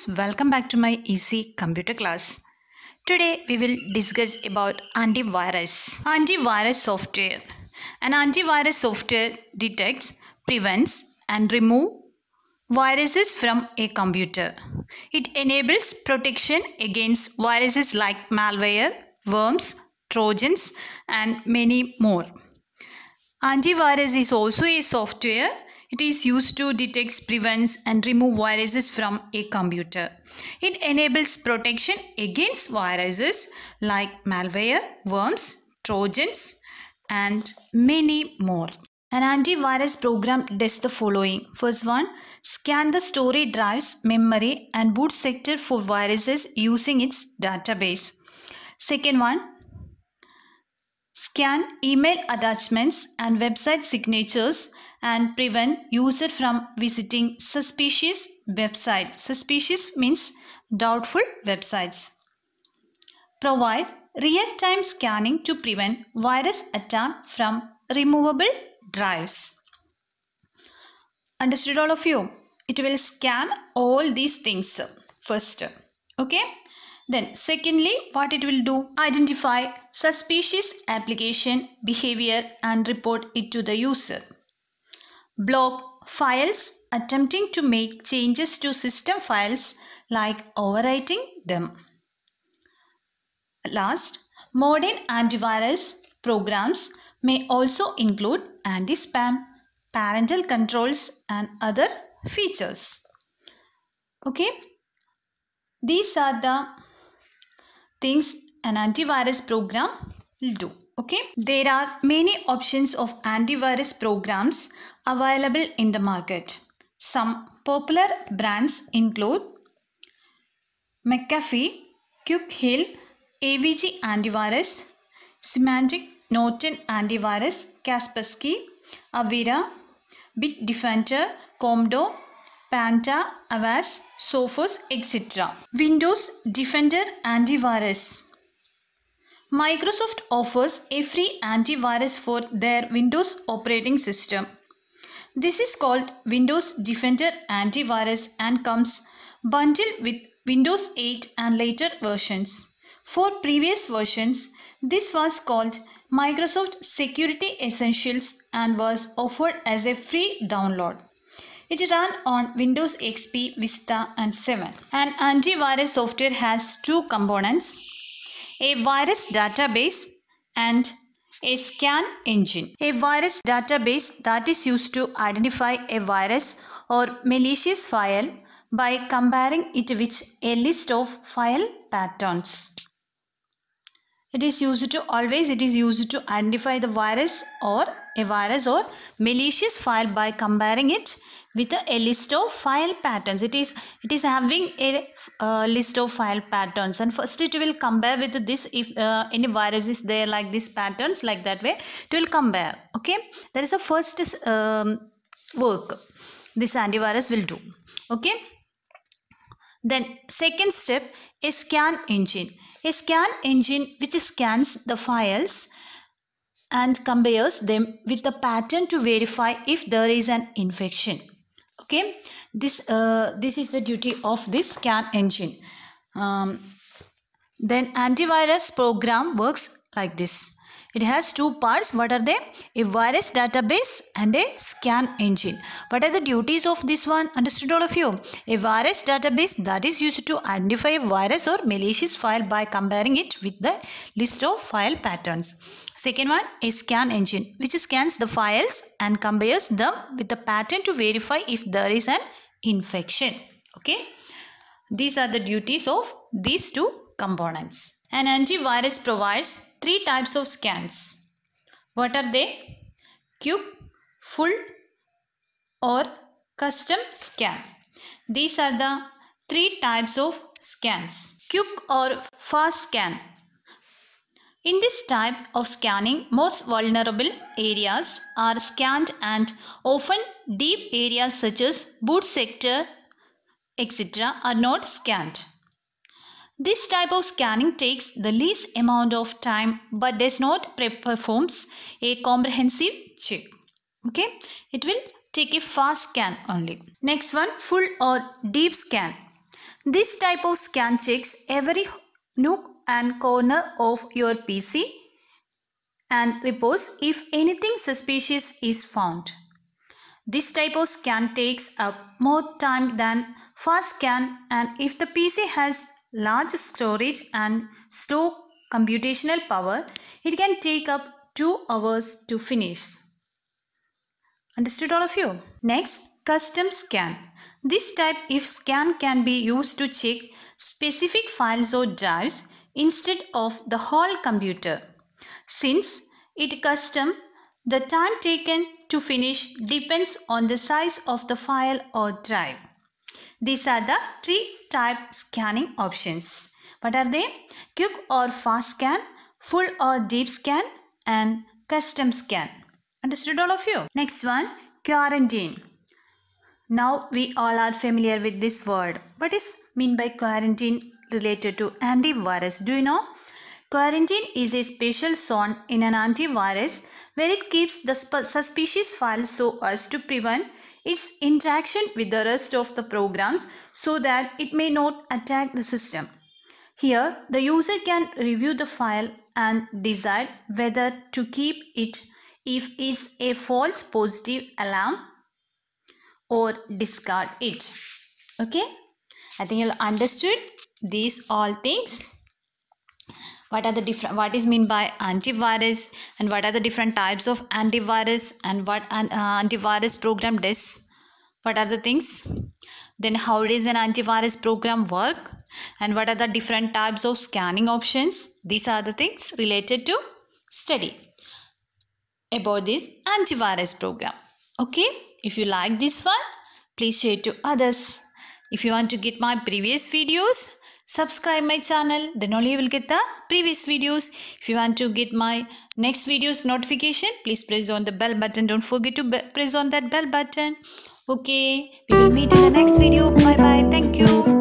students welcome back to my easy computer class today we will discuss about antivirus antivirus software an antivirus software detects prevents and remove viruses from a computer it enables protection against viruses like malware worms trojans and many more antivirus is also a software it is used to detect, prevent and remove viruses from a computer. It enables protection against viruses like malware, worms, trojans and many more. An antivirus program does the following. First one, scan the storage drives, memory and boot sector for viruses using its database. Second one, scan email attachments and website signatures and prevent user from visiting suspicious websites. Suspicious means doubtful websites. Provide real-time scanning to prevent virus attack from removable drives. Understood all of you? It will scan all these things first. Okay? Then secondly, what it will do? Identify suspicious application behavior and report it to the user. Block files attempting to make changes to system files like overwriting them. Last, modern antivirus programs may also include anti-spam, parental controls and other features. Okay, these are the things an antivirus program will do okay there are many options of antivirus programs available in the market some popular brands include mcafee Hill, avg antivirus semantic norton antivirus kaspersky avira bitdefender comdo Panta, Avast, Sophos, etc. Windows, Defender, Antivirus Microsoft offers a free antivirus for their Windows operating system. This is called Windows Defender Antivirus and comes bundled with Windows 8 and later versions. For previous versions, this was called Microsoft Security Essentials and was offered as a free download. It ran on Windows XP, Vista and 7. An antivirus software has two components, a virus database and a scan engine. A virus database that is used to identify a virus or malicious file by comparing it with a list of file patterns. It is used to always it is used to identify the virus or a virus or malicious file by comparing it with a list of file patterns it is it is having a list of file patterns and first it will compare with this if uh, any virus is there like these patterns like that way it will compare okay that is the first um, work this antivirus will do okay then second step is scan engine a scan engine which scans the files and compares them with the pattern to verify if there is an infection okay this uh, this is the duty of this scan engine um, then antivirus program works like this it has two parts. What are they? A virus database and a scan engine. What are the duties of this one? Understood all of you? A virus database that is used to identify a virus or malicious file by comparing it with the list of file patterns. Second one, a scan engine which scans the files and compares them with the pattern to verify if there is an infection. Okay. These are the duties of these two components. An antivirus provides three types of scans. What are they? Cube, full or custom scan. These are the three types of scans. Quick or fast scan. In this type of scanning, most vulnerable areas are scanned and often deep areas such as boot sector, etc. are not scanned. This type of scanning takes the least amount of time but does not performs a comprehensive check. Okay, it will take a fast scan only. Next one, full or deep scan. This type of scan checks every nook and corner of your PC and reports if anything suspicious is found. This type of scan takes up more time than fast scan and if the PC has large storage and slow computational power, it can take up 2 hours to finish. Understood all of you? Next, custom scan. This type if scan can be used to check specific files or drives instead of the whole computer. Since it custom, the time taken to finish depends on the size of the file or drive. These are the three type scanning options. What are they? Quick or fast scan, full or deep scan and custom scan. Understood all of you? Next one, quarantine. Now we all are familiar with this word. What is mean by quarantine related to antivirus? Do you know? Quarantine is a special zone in an antivirus where it keeps the suspicious file so as to prevent its interaction with the rest of the programs so that it may not attack the system. Here, the user can review the file and decide whether to keep it if it's a false positive alarm or discard it. Okay, I think you'll understood these all things what are the different what is mean by antivirus and what are the different types of antivirus and what an uh, antivirus program does what are the things then how does an antivirus program work and what are the different types of scanning options these are the things related to study about this antivirus program okay if you like this one please share to others if you want to get my previous videos subscribe my channel then only you will get the previous videos if you want to get my next videos notification please press on the bell button don't forget to press on that bell button okay we will meet in the next video bye bye thank you